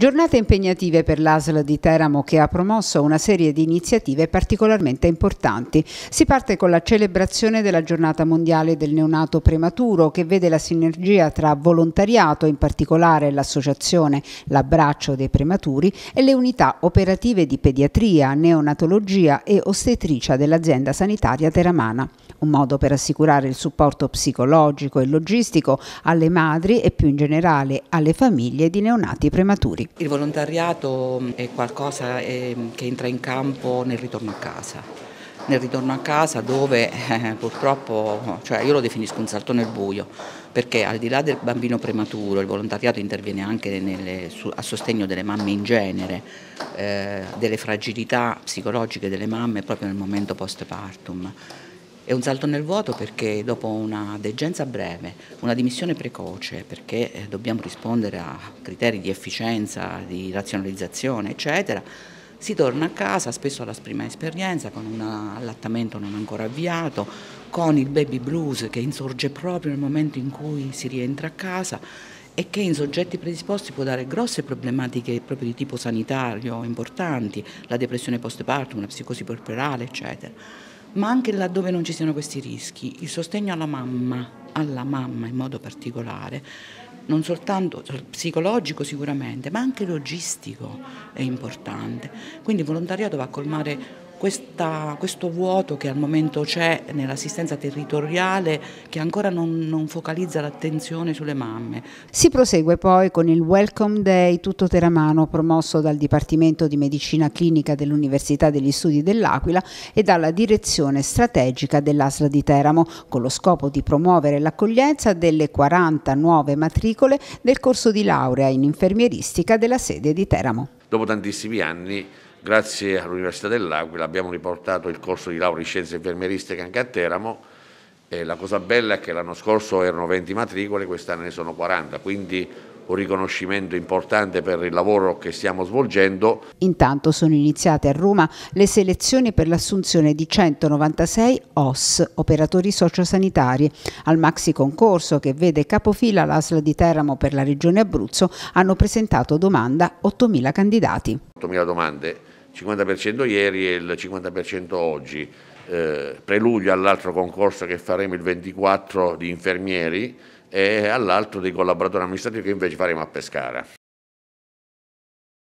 Giornate impegnative per l'ASL di Teramo che ha promosso una serie di iniziative particolarmente importanti. Si parte con la celebrazione della giornata mondiale del neonato prematuro che vede la sinergia tra volontariato, in particolare l'associazione L'abbraccio dei prematuri e le unità operative di pediatria, neonatologia e ostetricia dell'azienda sanitaria teramana. Un modo per assicurare il supporto psicologico e logistico alle madri e più in generale alle famiglie di neonati prematuri. Il volontariato mm, è qualcosa ehm, che entra in campo nel ritorno a casa nel ritorno a casa dove eh, purtroppo, cioè io lo definisco un salto nel buio, perché al di là del bambino prematuro il volontariato interviene anche nelle, a sostegno delle mamme in genere, eh, delle fragilità psicologiche delle mamme proprio nel momento post partum è un salto nel vuoto perché dopo una degenza breve, una dimissione precoce, perché eh, dobbiamo rispondere a criteri di efficienza, di razionalizzazione, eccetera, si torna a casa spesso alla prima esperienza con un allattamento non ancora avviato, con il baby blues che insorge proprio nel momento in cui si rientra a casa e che in soggetti predisposti può dare grosse problematiche proprio di tipo sanitario importanti, la depressione post partum, la psicosi corporale, eccetera ma anche laddove non ci siano questi rischi, il sostegno alla mamma, alla mamma in modo particolare, non soltanto psicologico sicuramente, ma anche logistico è importante. Quindi il volontariato va a colmare questa, questo vuoto che al momento c'è nell'assistenza territoriale che ancora non, non focalizza l'attenzione sulle mamme. Si prosegue poi con il Welcome Day tutto teramano promosso dal Dipartimento di Medicina Clinica dell'Università degli Studi dell'Aquila e dalla Direzione Strategica dell'ASLA di Teramo con lo scopo di promuovere l'accoglienza delle 40 nuove matricole del corso di laurea in infermieristica della sede di Teramo. Dopo tantissimi anni Grazie all'Università dell'Aquila abbiamo riportato il corso di laurea in scienze infermieristiche anche a Teramo e la cosa bella è che l'anno scorso erano 20 matricole, quest'anno ne sono 40, quindi un riconoscimento importante per il lavoro che stiamo svolgendo. Intanto sono iniziate a Roma le selezioni per l'assunzione di 196 OS, operatori sociosanitari. Al maxi concorso che vede capofila l'ASL di Teramo per la regione Abruzzo hanno presentato domanda 8.000 candidati. 8.000 domande 50% ieri e il 50% oggi, eh, preludio all'altro concorso che faremo il 24 di infermieri e all'altro dei collaboratori amministrativi che invece faremo a Pescara.